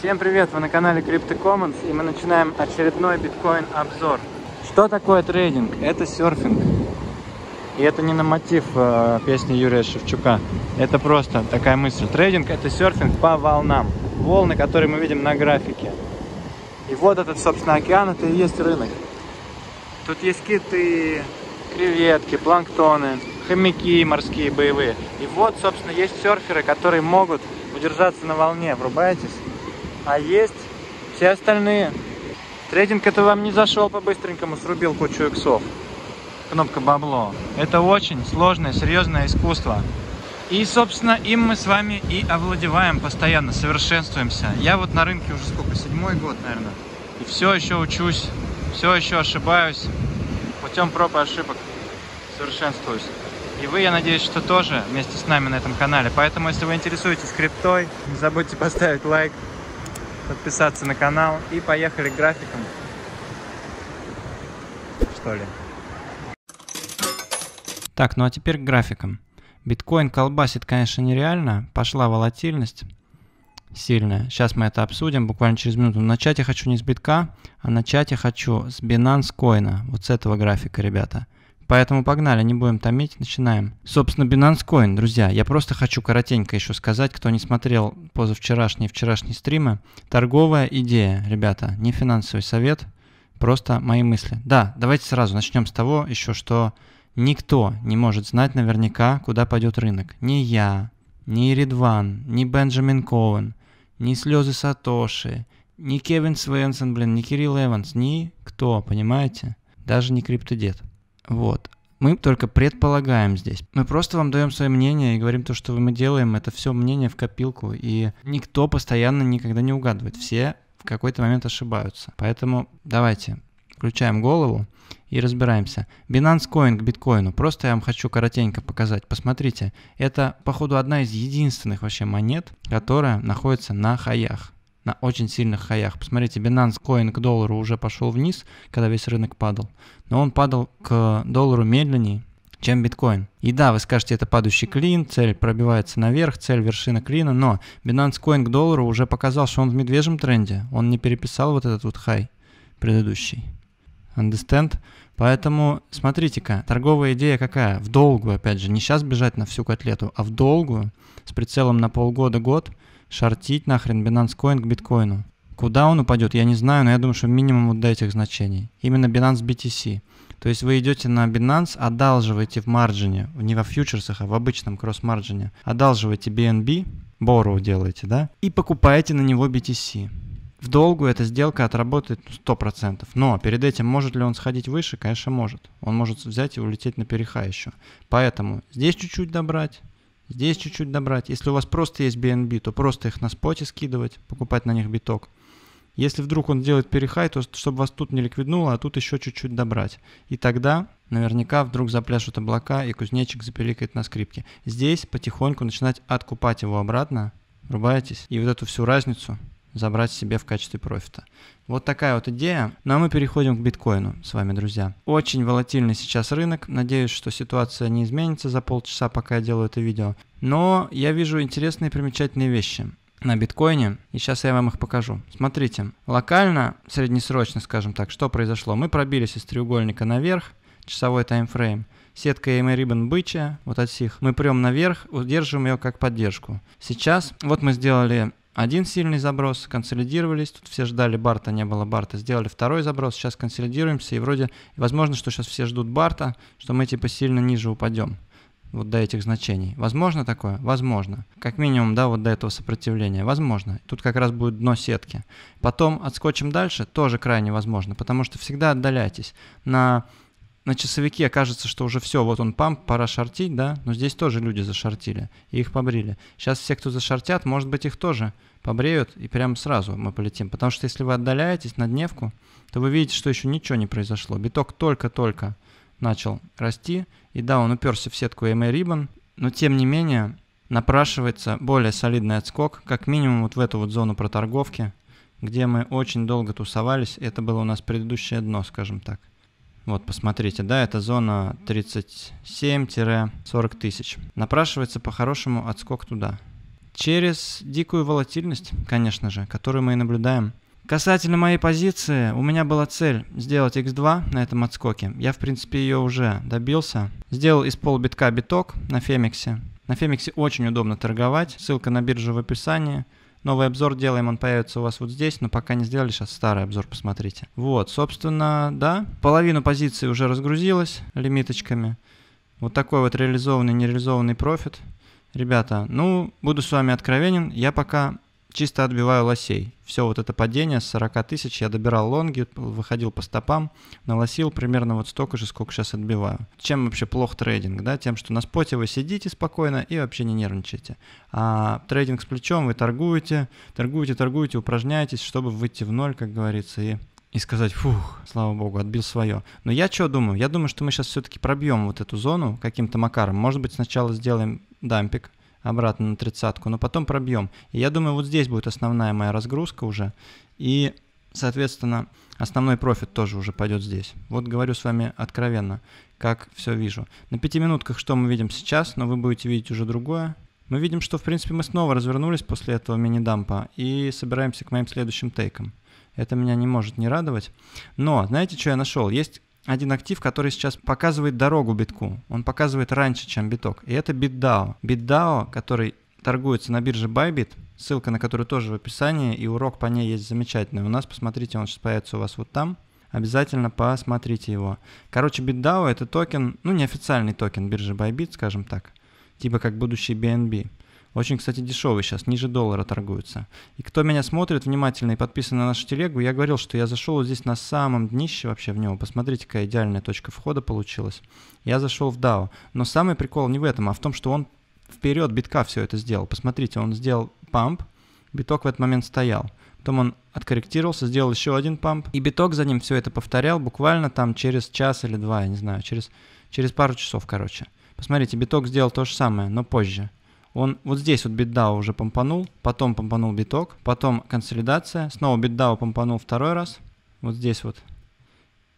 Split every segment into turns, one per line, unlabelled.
Всем привет, вы на канале Crypto Commons и мы начинаем очередной биткоин обзор. Что такое трейдинг? Это серфинг. И это не на мотив э, песни Юрия Шевчука. Это просто такая мысль. Трейдинг это серфинг по волнам. Волны, которые мы видим на графике. И вот этот, собственно, океан, это и есть рынок. Тут есть киты, креветки, планктоны, хомяки морские, боевые. И вот, собственно, есть серферы, которые могут удержаться на волне. Врубаетесь? а есть все остальные. Трейдинг это вам не зашел по-быстренькому, срубил кучу иксов. Кнопка бабло. Это очень сложное, серьезное искусство. И, собственно, им мы с вами и овладеваем постоянно, совершенствуемся. Я вот на рынке уже сколько, седьмой год, наверное. И все еще учусь, все еще ошибаюсь. Путем проб и ошибок совершенствуюсь. И вы, я надеюсь, что тоже вместе с нами на этом канале. Поэтому, если вы интересуетесь криптой, не забудьте поставить лайк, подписаться на канал и поехали к графикам. Что ли? Так, ну а теперь к графикам. Биткоин колбасит, конечно, нереально. Пошла волатильность сильная. Сейчас мы это обсудим буквально через минуту. Но начать я хочу не с битка, а начать я хочу с Binance Coin, вот с этого графика, ребята. Поэтому погнали, не будем томить, начинаем. Собственно, Binance Coin, друзья, я просто хочу коротенько еще сказать, кто не смотрел позавчерашние и вчерашние стримы. Торговая идея, ребята, не финансовый совет, просто мои мысли. Да, давайте сразу начнем с того еще, что никто не может знать наверняка, куда пойдет рынок. Ни я, ни Ридван, ни Бенджамин Коуэн, ни Слезы Сатоши, ни Кевин Свенсон, блин, ни Кирилл Эванс, никто, понимаете? Даже не криптодед. Вот. Мы только предполагаем здесь. Мы просто вам даем свое мнение и говорим то, что мы делаем. Это все мнение в копилку. И никто постоянно никогда не угадывает. Все в какой-то момент ошибаются. Поэтому давайте включаем голову и разбираемся. Binance Coin к биткоину. Просто я вам хочу коротенько показать. Посмотрите, это, походу, одна из единственных вообще монет, которая находится на хаях на очень сильных хаях. Посмотрите, Binance Coin к доллару уже пошел вниз, когда весь рынок падал. Но он падал к доллару медленнее, чем биткоин. И да, вы скажете, это падающий клин, цель пробивается наверх, цель вершина клина, но Binance Coin к доллару уже показал, что он в медвежьем тренде. Он не переписал вот этот вот хай предыдущий. Understand? Поэтому смотрите-ка, торговая идея какая? В долгую, опять же, не сейчас бежать на всю котлету, а в долгую, с прицелом на полгода-год – шортить нахрен Binance Coin к биткоину. Куда он упадет, я не знаю, но я думаю, что минимум вот до этих значений. Именно Binance BTC. То есть вы идете на Binance, одалживаете в марджине, не во фьючерсах, а в обычном кросс-марджине, одалживаете BNB, бору делаете, да, и покупаете на него BTC. В долгу эта сделка отработает 100%. Но перед этим может ли он сходить выше? Конечно, может. Он может взять и улететь на переха еще. Поэтому здесь чуть-чуть добрать, Здесь чуть-чуть добрать. Если у вас просто есть BNB, то просто их на споте скидывать, покупать на них биток. Если вдруг он делает перехай, то чтобы вас тут не ликвиднуло, а тут еще чуть-чуть добрать. И тогда наверняка вдруг запляшут облака и кузнечик запеликает на скрипке. Здесь потихоньку начинать откупать его обратно, рубаетесь, и вот эту всю разницу забрать себе в качестве профита. Вот такая вот идея. Ну а мы переходим к биткоину с вами, друзья. Очень волатильный сейчас рынок. Надеюсь, что ситуация не изменится за полчаса, пока я делаю это видео. Но я вижу интересные примечательные вещи на биткоине, и сейчас я вам их покажу. Смотрите, локально, среднесрочно, скажем так, что произошло? Мы пробились из треугольника наверх, часовой таймфрейм, сетка EMA Ribbon бычья, вот от сих. Мы прем наверх, удерживаем ее как поддержку. Сейчас, вот мы сделали один сильный заброс, консолидировались, тут все ждали Барта, не было Барта, сделали второй заброс, сейчас консолидируемся, и вроде, возможно, что сейчас все ждут Барта, что мы типа сильно ниже упадем, вот до этих значений. Возможно такое? Возможно. Как минимум, да, вот до этого сопротивления. Возможно. Тут как раз будет дно сетки. Потом отскочим дальше, тоже крайне возможно, потому что всегда отдаляйтесь. На на часовике кажется, что уже все, вот он памп, пора шортить, да, но здесь тоже люди зашортили, и их побрили. Сейчас все, кто зашортят, может быть, их тоже побреют, и прямо сразу мы полетим. Потому что если вы отдаляетесь на дневку, то вы видите, что еще ничего не произошло. Биток только-только начал расти, и да, он уперся в сетку EMA Ribbon, но тем не менее напрашивается более солидный отскок, как минимум вот в эту вот зону проторговки, где мы очень долго тусовались, это было у нас предыдущее дно, скажем так. Вот, посмотрите, да, это зона 37-40 тысяч. Напрашивается по-хорошему отскок туда. Через дикую волатильность, конечно же, которую мы и наблюдаем. Касательно моей позиции, у меня была цель сделать x2 на этом отскоке. Я, в принципе, ее уже добился. Сделал из полбитка биток на Фемиксе. На Фемиксе очень удобно торговать. Ссылка на биржу в описании. Новый обзор делаем, он появится у вас вот здесь, но пока не сделали, сейчас старый обзор посмотрите. Вот, собственно, да, половину позиции уже разгрузилась лимиточками. Вот такой вот реализованный, нереализованный профит. Ребята, ну, буду с вами откровенен, я пока чисто отбиваю лосей. Все вот это падение с 40 тысяч, я добирал лонги, выходил по стопам, налосил примерно вот столько же, сколько сейчас отбиваю. Чем вообще плох трейдинг, да? Тем, что на споте вы сидите спокойно и вообще не нервничаете. А трейдинг с плечом вы торгуете, торгуете, торгуете, упражняетесь, чтобы выйти в ноль, как говорится, и и сказать, фух, слава богу, отбил свое. Но я что думаю? Я думаю, что мы сейчас все-таки пробьем вот эту зону каким-то макаром. Может быть, сначала сделаем дампик, обратно на тридцатку, но потом пробьем. И я думаю, вот здесь будет основная моя разгрузка уже. И, соответственно, основной профит тоже уже пойдет здесь. Вот говорю с вами откровенно, как все вижу. На пяти минутках что мы видим сейчас, но вы будете видеть уже другое. Мы видим, что, в принципе, мы снова развернулись после этого мини-дампа и собираемся к моим следующим тейкам. Это меня не может не радовать. Но, знаете, что я нашел? Есть один актив, который сейчас показывает дорогу битку. Он показывает раньше, чем биток. И это BitDAO. BitDAO, который торгуется на бирже Bybit, ссылка на которую тоже в описании, и урок по ней есть замечательный. У нас, посмотрите, он сейчас появится у вас вот там. Обязательно посмотрите его. Короче, BitDAO — это токен, ну, неофициальный токен биржи Bybit, скажем так, типа как будущий BNB. Очень, кстати, дешевый сейчас, ниже доллара торгуется. И кто меня смотрит внимательно и подписан на нашу телегу, я говорил, что я зашел вот здесь на самом днище вообще в него. Посмотрите, какая идеальная точка входа получилась. Я зашел в DAO. Но самый прикол не в этом, а в том, что он вперед битка все это сделал. Посмотрите, он сделал памп, биток в этот момент стоял. Потом он откорректировался, сделал еще один памп. И биток за ним все это повторял буквально там через час или два, я не знаю, через, через пару часов, короче. Посмотрите, биток сделал то же самое, но позже он вот здесь вот битдау уже помпанул, потом помпанул биток, потом консолидация, снова битдау помпанул второй раз, вот здесь вот,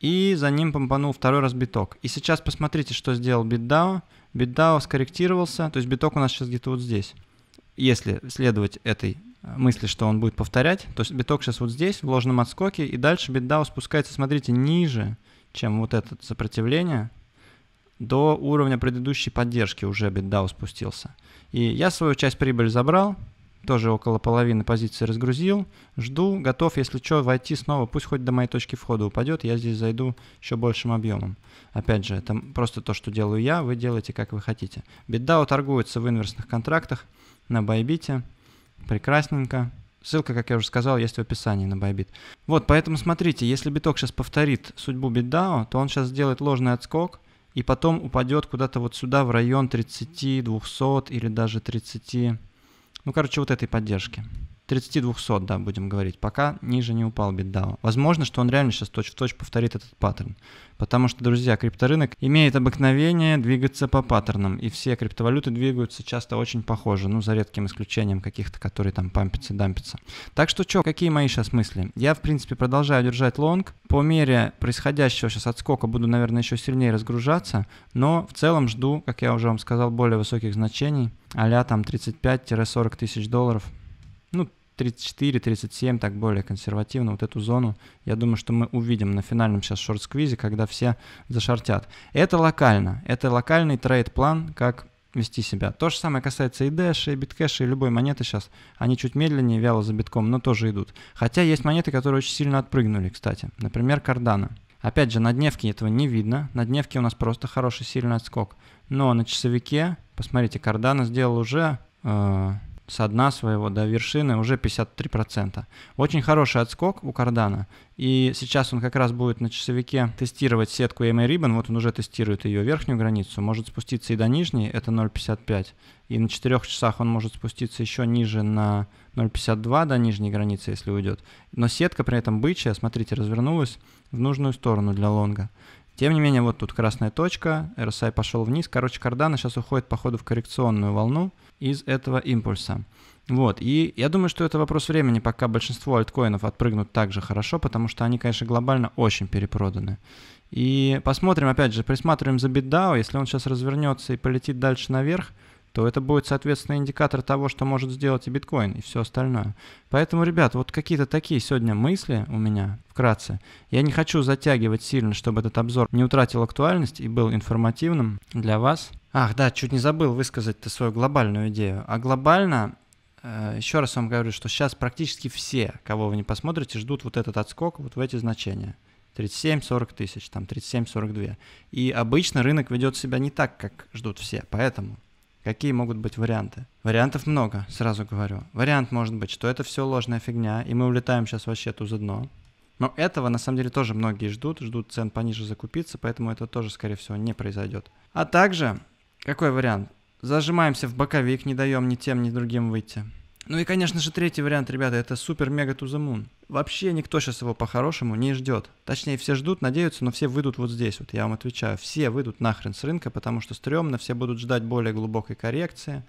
и за ним помпанул второй раз биток. И сейчас посмотрите, что сделал битдау. Битдау скорректировался, то есть биток у нас сейчас где-то вот здесь. Если следовать этой э, мысли, что он будет повторять, то есть биток сейчас вот здесь, в ложном отскоке, и дальше битдау спускается, смотрите, ниже, чем вот это сопротивление, до уровня предыдущей поддержки уже BitDAO спустился. И я свою часть прибыли забрал, тоже около половины позиции разгрузил, жду, готов, если что, войти снова, пусть хоть до моей точки входа упадет, я здесь зайду еще большим объемом. Опять же, это просто то, что делаю я, вы делаете как вы хотите. BitDAO торгуется в инверсных контрактах на Bybit, прекрасненько. Ссылка, как я уже сказал, есть в описании на Bybit. Вот, поэтому смотрите, если биток сейчас повторит судьбу BitDAO, то он сейчас сделает ложный отскок, и потом упадет куда-то вот сюда в район 30, 200 или даже 30, ну, короче, вот этой поддержки. 3200, да, будем говорить, пока ниже не упал BitDAO. Возможно, что он реально сейчас точь-в-точь -точь повторит этот паттерн. Потому что, друзья, крипторынок имеет обыкновение двигаться по паттернам, и все криптовалюты двигаются часто очень похоже, ну, за редким исключением каких-то, которые там пампятся, дампятся. Так что, чё, какие мои сейчас мысли? Я, в принципе, продолжаю держать лонг. По мере происходящего сейчас отскока буду, наверное, еще сильнее разгружаться, но в целом жду, как я уже вам сказал, более высоких значений, а там 35-40 тысяч долларов – ну, 34, 37, так более консервативно, вот эту зону, я думаю, что мы увидим на финальном сейчас шорт-сквизе, когда все зашортят. Это локально, это локальный трейд-план, как вести себя. То же самое касается и Dash, и Bitcash, и любой монеты сейчас. Они чуть медленнее, вяло за битком, но тоже идут. Хотя есть монеты, которые очень сильно отпрыгнули, кстати. Например, Cardano. Опять же, на дневке этого не видно. На дневке у нас просто хороший сильный отскок. Но на часовике, посмотрите, Кардана сделал уже э, со дна своего до вершины уже 53%. Очень хороший отскок у кардана. И сейчас он как раз будет на часовике тестировать сетку EMA Ribbon. Вот он уже тестирует ее верхнюю границу. Может спуститься и до нижней, это 0.55. И на 4 часах он может спуститься еще ниже на 0.52 до нижней границы, если уйдет. Но сетка при этом бычья, смотрите, развернулась в нужную сторону для лонга. Тем не менее, вот тут красная точка, RSI пошел вниз. Короче, кардана сейчас уходит, походу, в коррекционную волну из этого импульса. Вот, и я думаю, что это вопрос времени, пока большинство альткоинов отпрыгнут так же хорошо, потому что они, конечно, глобально очень перепроданы. И посмотрим, опять же, присматриваем за BitDAO, если он сейчас развернется и полетит дальше наверх, то это будет, соответственно, индикатор того, что может сделать и биткоин, и все остальное. Поэтому, ребят, вот какие-то такие сегодня мысли у меня вкратце. Я не хочу затягивать сильно, чтобы этот обзор не утратил актуальность и был информативным для вас. Ах, да, чуть не забыл высказать-то свою глобальную идею. А глобально э, еще раз вам говорю, что сейчас практически все, кого вы не посмотрите, ждут вот этот отскок вот в эти значения. 37-40 тысяч, там 37-42. И обычно рынок ведет себя не так, как ждут все. Поэтому Какие могут быть варианты? Вариантов много, сразу говорю. Вариант может быть, что это все ложная фигня, и мы улетаем сейчас вообще тут за дно. Но этого на самом деле тоже многие ждут, ждут цен пониже закупиться, поэтому это тоже, скорее всего, не произойдет. А также, какой вариант? Зажимаемся в боковик, не даем ни тем, ни другим выйти. Ну и, конечно же, третий вариант, ребята, это супер мега тузамун. Вообще никто сейчас его по-хорошему не ждет. Точнее, все ждут, надеются, но все выйдут вот здесь. Вот я вам отвечаю, все выйдут нахрен с рынка, потому что стрёмно, все будут ждать более глубокой коррекции.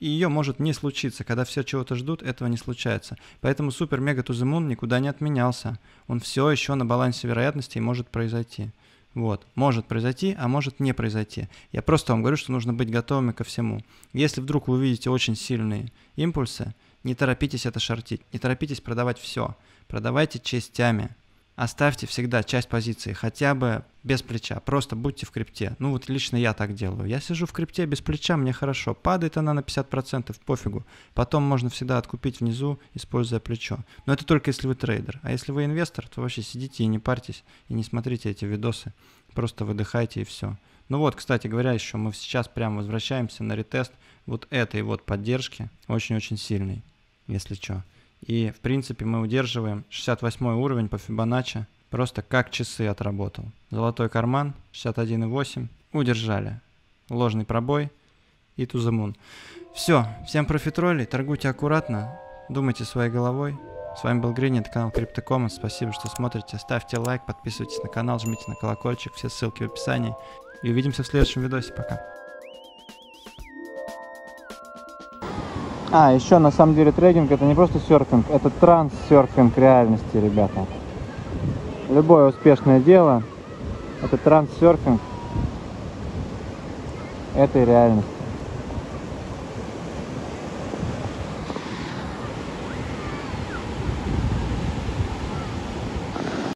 И ее может не случиться. Когда все чего-то ждут, этого не случается. Поэтому супер мега тузамун никуда не отменялся. Он все еще на балансе вероятностей и может произойти. Вот. Может произойти, а может не произойти. Я просто вам говорю, что нужно быть готовыми ко всему. Если вдруг вы увидите очень сильные импульсы, не торопитесь это шортить, не торопитесь продавать все. Продавайте частями, оставьте всегда часть позиции, хотя бы без плеча, просто будьте в крипте. Ну вот лично я так делаю. Я сижу в крипте без плеча, мне хорошо. Падает она на 50%, пофигу. Потом можно всегда откупить внизу, используя плечо. Но это только если вы трейдер. А если вы инвестор, то вообще сидите и не парьтесь, и не смотрите эти видосы. Просто выдыхайте и все. Ну вот, кстати говоря, еще мы сейчас прямо возвращаемся на ретест вот этой вот поддержки, очень-очень сильный если что. И, в принципе, мы удерживаем 68 уровень по Фибоначчи. Просто как часы отработал. Золотой карман 61,8. Удержали. Ложный пробой и тузамун. Все, всем профитроли, торгуйте аккуратно, думайте своей головой. С вами был Грин, это канал Криптокоммент. Спасибо, что смотрите. Ставьте лайк, подписывайтесь на канал, жмите на колокольчик. Все ссылки в описании. И увидимся в следующем видосе. Пока. А, еще на самом деле трейдинг это не просто серфинг, это транс транссерфинг реальности, ребята. Любое успешное дело это транс транссерфинг этой реальности.